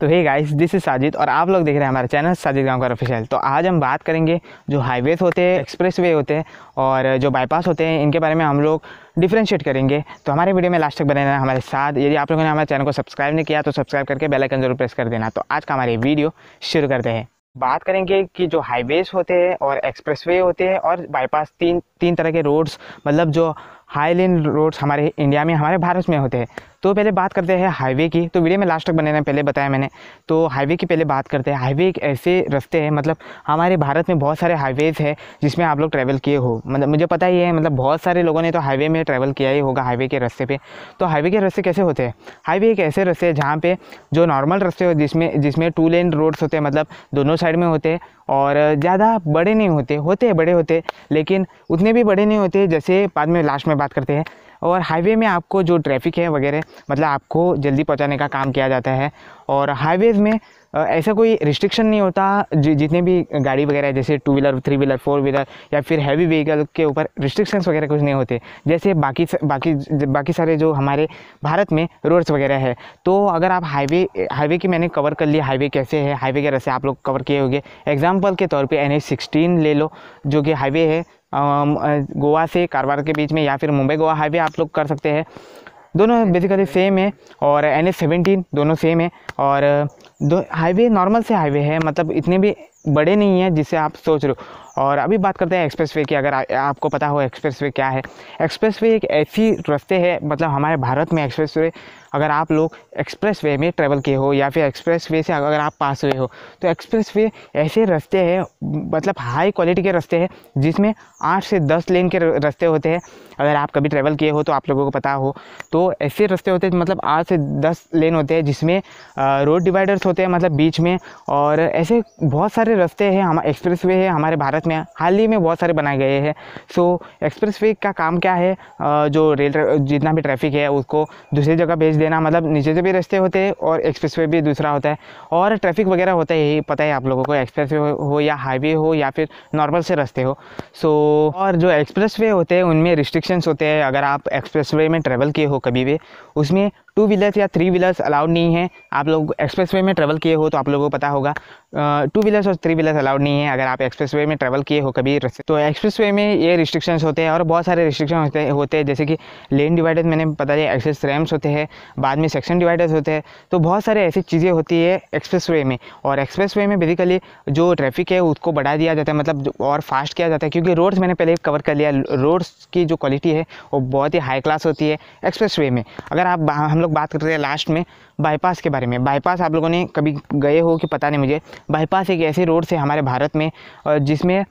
तो hey guys this is Sajid और आप लोग देख रहे हैं हमारे चैनल साजिद गांव का ऑफिशियल तो आज हम बात करेंगे जो हाईवेज होते हैं एक्सप्रेस वे होते हैं और जो बाईपास होते हैं इनके बारे में हम लोग डिफ्रेंशिएट करेंगे तो हमारे वीडियो में लास्ट तक बने रहना हमारे साथ यदि आप लोगों ने हमारे चैनल को सब्सक्राइब नहीं किया तो सब्सक्राइब करके बेलाइकन जरूर प्रेस कर देना तो आज का हमारे वीडियो शुरू करते हैं बात करेंगे कि जो हाईवेज होते हैं और एक्सप्रेसवे होते हैं और बाईपास तीन तीन तरह के रोड्स मतलब जो हाई लेन रोड्स हमारे इंडिया में हमारे भारत में होते हैं तो पहले बात करते हैं हाईवे की तो वीडियो में लास्ट तक बने रहना पहले बताया मैंने तो हाईवे की पहले बात करते हैं हाईवे एक ऐसे रस्ते हैं मतलब हमारे भारत में बहुत सारे हाईवेज़ है जिसमें आप लोग ट्रैवल किए हो मतलब मुझे पता ही है मतलब बहुत सारे लोगों ने तो हाईवे में ट्रैवल किया ही होगा हाईवे के रस्ते पर तो हाईवे के रस्ते कैसे होते हैं हाईवे एक ऐसे रस्ते हैं जहाँ पर जो नॉर्मल रस्ते हो जिसमें जिसमें टू लेन रोड्स होते हैं मतलब दोनों साइड में होते हैं और ज़्यादा बड़े नहीं होते होते हैं बड़े होते लेकिन उतने भी बड़े नहीं होते जैसे बाद में लास्ट में बात करते हैं और हाईवे में आपको जो ट्रैफिक है वगैरह मतलब आपको जल्दी पहुँचाने का काम किया जाता है और हाईवेज़ में ऐसा कोई रिस्ट्रिक्शन नहीं होता जि, जितने भी गाड़ी वगैरह जैसे two wheeler three wheeler four wheeler या फिर हैवी व्हीकल के ऊपर रिस्ट्रिक्शंस वगैरह कुछ नहीं होते जैसे बाकी बाकी बाकी सारे जो हमारे भारत में रोड्स वगैरह है तो अगर आप हाईवे हाईवे की मैंने कवर कर लिया हाईवे कैसे है हाईवे के रस्ते आप लोग कवर किए होंगे एग्जाम्पल के तौर पर एन एच सिक्सटीन ले लो जो कि हाईवे है गोवा से कारवार के बीच में या फिर मुंबई गोवा हाईवे आप लोग कर सकते हैं दोनों बेसिकली सेम है और एन एस सेवेंटीन दोनों सेम है और दो हाईवे नॉर्मल से हाईवे है मतलब इतने भी बड़े नहीं हैं जिससे आप सोच रहे हो और अभी बात करते हैं एक्सप्रेस वे की अगर आ, आपको पता हो एक्सप्रेस वे क्या है एक्सप्रेस वे एक ऐसी रास्ते है मतलब हमारे भारत में एक्सप्रेस वे अगर आप लोग एक्सप्रेस वे में ट्रैवल किए हो या फिर एक्सप्रेस वे से अगर आप पास हुए हो तो एक्सप्रेस वे ऐसे रास्ते हैं मतलब हाई क्वालिटी के रास्ते हैं जिसमें आठ से दस लेन के रास्ते होते हैं अगर आप कभी ट्रैवल किए हो तो आप लोगों को पता हो तो ऐसे रास्ते होते हैं मतलब आठ से दस लेन होते हैं जिसमें रोड डिवाइडर्स होते हैं मतलब बीच में और ऐसे बहुत सारे रास्ते हैं हम एक्सप्रेस वे है हमारे भारत में हाल ही में बहुत सारे बनाए गए हैं सो एक्सप्रेस वे का काम क्या है जो रेल जितना भी ट्रैफिक है उसको दूसरी जगह भेज दे लेना मतलब नीचे से भी रास्ते होते हैं और एक्सप्रेस वे भी दूसरा होता है और ट्रैफिक वगैरह होता है यही पता है आप लोगों को एक्सप्रेस वे हो या हाईवे हो या फिर नॉर्मल से रास्ते हो सो और जो एक्सप्रेस वे होते हैं उनमें रिस्ट्रिक्शंस होते हैं अगर आप एक्सप्रेस वे में ट्रैवल किए हो कभी भी उसमें टू व्हीलर्स या थ्री व्हीलर्स अलाउड नहीं है आप लोग एक्सप्रेस वे में ट्रैवल किए हो तो आप लोगों को पता होगा टू व्हीलर्स और थ्री व्हीलर्स अलाउड नहीं है अगर आप एक्सप्रेस वे में ट्रैवल किए हो कभी तो एक्सप्रेस वे में ये रिस्ट्रिक्शंस होते हैं और बहुत सारे रिस्ट्रिक्शन होते होते हैं जैसे कि लेन डिवाइडर्स मैंने पता है एक्सेस रैम्स होते हैं बाद में सेक्शन डिवाइडर्स होते हैं तो बहुत सारे ऐसी चीज़ें होती है एक्सप्रेस वे में और एक्सप्रेस वे में बेसिकली जो ट्रैफिक है उसको बढ़ा दिया जाता है मतलब और फास्ट किया जाता है क्योंकि रोड्स मैंने पहले कवर कर लिया रोड्स की जो क्वालिटी है वो बहुत ही हाई क्लास होती है एक्सप्रेस वे में अगर आप हम लोग लोग बात करते हैं लास्ट में बाईपास के बारे में बाईपास आप लोगों ने कभी गए हो कि पता नहीं मुझे बाईपास एक ऐसे रोड से हमारे भारत में जिसमें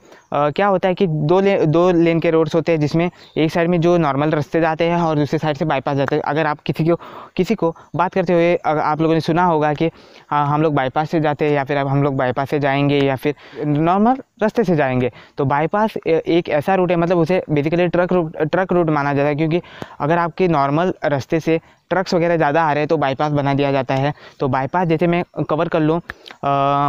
क्या होता है कि दो ले दो लेन के रोड्स होते हैं जिसमें एक साइड में जो नॉर्मल रास्ते जाते हैं और दूसरे साइड से बाईपास जाते हैं अगर आप किसी को किसी को बात करते हुए आप लोगों ने सुना होगा कि हम लोग बाईपास से जाते हैं या फिर अब हम लोग बाईपास से जाएंगे या फिर नॉर्मल रास्ते से जाएंगे तो बाईपास एक ऐसा रूट है मतलब उसे basically truck route truck route माना जाता है क्योंकि अगर आपके नॉर्मल रास्ते से ट्रक्स वगैरह ज़्यादा आ रहे हैं तो बाईपास बना दिया जाता है तो बाईपास जैसे मैं कवर कर लूँ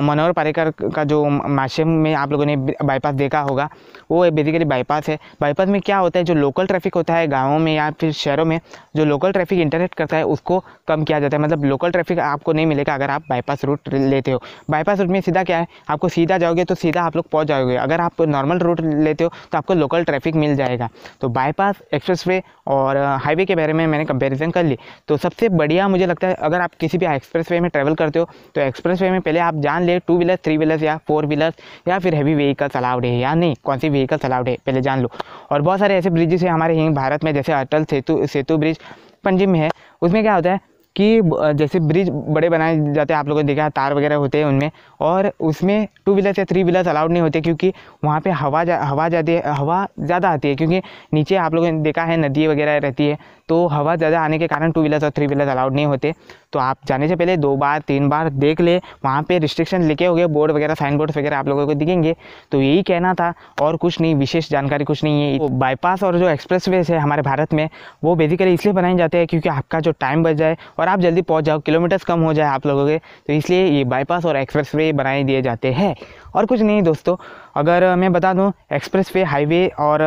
मनोहर पारेकर का जो माशिम में आप लोगों ने बाईपास देखा होगा वो बेसिकली बाईपास है बाईपास में क्या होता है जो लोकल ट्रैफिक होता है गाँवों में या फिर शहरों में जो लोकल ट्रैफिक इंटरेक्ट करता है उसको कम किया जाता है मतलब लोकल ट्रैफिक आपको नहीं मिलेगा अगर आप बाईपास रूट लेते हो बाईपास रूट में सीधा क्या है आपको सीधा जाओगे तो सीधा आप लोग पहुँच जाओगे अगर आप नॉर्मल रूट लेते हो तो आपको लोकल ट्रैफिक मिल जाएगा तो बाईपास वे और हाईवे के बारे में मैंने कंपेरिजन कर ली तो सबसे बढ़िया मुझे लगता है अगर आप किसी भी एक्सप्रेस वे में ट्रैवल करते हो तो एक्सप्रेस वे में पहले आप जान ले टू व्हीलर थ्री व्हीलर या फोर व्हीलर या फिर हैवी व्हीकल्स अलाउड है या नहीं कौन सी व्हीकल्स अलाउड है पहले जान लो और बहुत सारे ऐसे ब्रिजेस हैं हमारे यहीं भारत में जैसे अटल सेतु सेतु ब्रिज पंजिम है उसमें क्या होता है कि जैसे ब्रिज बड़े बनाए जाते हैं आप लोगों ने देखा तार वगैरह होते हैं उनमें और उसमें टू व्हीलर्स या थ्री व्हीलर्स अलाउड नहीं होते क्योंकि वहाँ पे हवा जा हवा ज़्यादा हवा ज़्यादा आती है क्योंकि नीचे आप लोगों ने देखा है नदी वगैरह रहती है तो हवा ज़्यादा आने के कारण टू व्हीलर्स और थ्री व्हीलर्स अलाउड नहीं होते तो आप जाने से पहले दो बार तीन बार देख ले वहाँ पर रिस्ट्रिक्शन लिखे गए बोर्ड वगैरह साइन बोर्ड वगैरह आप लोगों को दिखेंगे तो यही कहना था और कुछ नहीं विशेष जानकारी कुछ नहीं है तो बाईपास और जो एक्सप्रेस वेज है हमारे भारत में वो बेसिकली इसलिए बनाए जाते हैं क्योंकि आपका जो टाइम बच जाए और आप जल्दी पहुँच जाओ किलोमीटर्स कम हो जाए आप लोगों के तो इसलिए ये बाईपास और एक्सप्रेस वे बनाए दिए जाते हैं और कुछ नहीं दोस्तों अगर मैं बता दूँ एक्सप्रेस वे हाईवे और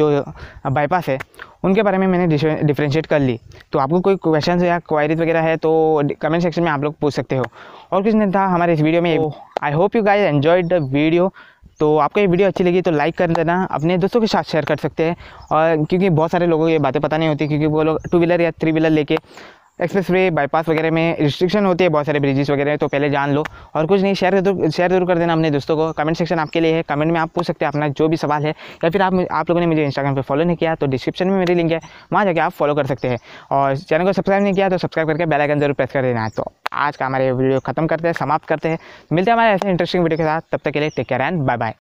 जो बाईपास है उनके बारे में मैंने डिफ्रेंशिएट कर ली तो आपको कोई क्वेश्चन या क्वारीज वगैरह है तो कमेंट सेक्शन में आप लोग पूछ सकते हो और कुछ नहीं था हमारे इस वीडियो में I hope you guys enjoyed the video तो आपको ये वीडियो अच्छी लगी तो लाइक कर देना अपने दोस्तों के साथ शेयर कर सकते हैं और क्योंकि बहुत सारे लोगों को ये बातें पता नहीं होती क्योंकि वो लोग टू व्हीलर या थ्री व्हीलर लेके एक्सप्रेस वे बाईपास वगैरह में रिस्ट्रिक्शन होती है बहुत सारे ब्रिजेस वगैरह तो पहले जान लो और कुछ नहीं शेयर जरूर शेयर जरूर कर देना अपने दोस्तों को कमेंट सेक्शन आपके लिए है कमेंट में आप पूछ सकते हैं अपना जो भी सवाल है या फिर आप आप लोगों ने मुझे इंस्टाग्राम पर फॉलो नहीं किया तो डिस्क्रिप्शन में मेरी लिंक है वहाँ जाकर आप फॉलो कर सकते हैं और चैनल को सब्सक्राइब नहीं किया तो सब्सक्राइब करके बेलाइकन जरूर प्रेस कर देना है तो आज का हमारे वीडियो खत्म करते हैं समाप्त करते हैं मिलते हैं हमारे ऐसे इंटरेस्टिंग वीडियो के साथ तब तक के लिए take care and bye bye